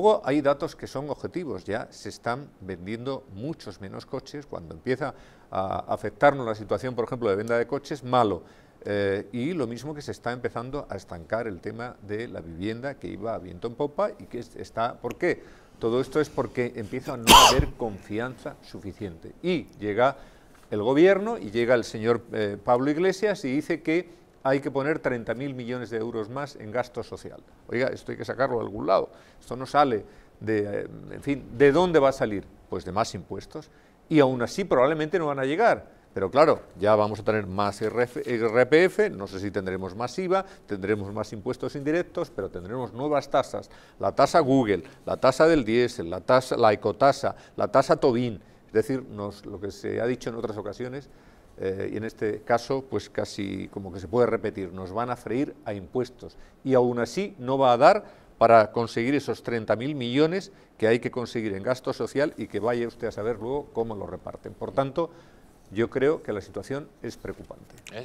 Luego hay datos que son objetivos, ya se están vendiendo muchos menos coches, cuando empieza a afectarnos la situación, por ejemplo, de venta de coches, malo. Eh, y lo mismo que se está empezando a estancar el tema de la vivienda que iba a viento en popa y que está... ¿Por qué? Todo esto es porque empieza a no haber confianza suficiente. Y llega el gobierno y llega el señor eh, Pablo Iglesias y dice que hay que poner 30.000 millones de euros más en gasto social. Oiga, esto hay que sacarlo de algún lado. Esto no sale de, eh, en fin, ¿de dónde va a salir? Pues de más impuestos. Y aún así probablemente no van a llegar. Pero claro, ya vamos a tener más RPF, no sé si tendremos más IVA, tendremos más impuestos indirectos, pero tendremos nuevas tasas. La tasa Google, la tasa del diésel, la, tasa, la ecotasa, la tasa Tobin. Es decir, lo que se ha dicho en otras ocasiones, eh, y en este caso, pues casi como que se puede repetir, nos van a freír a impuestos y aún así no va a dar para conseguir esos 30.000 millones que hay que conseguir en gasto social y que vaya usted a saber luego cómo lo reparten. Por tanto, yo creo que la situación es preocupante.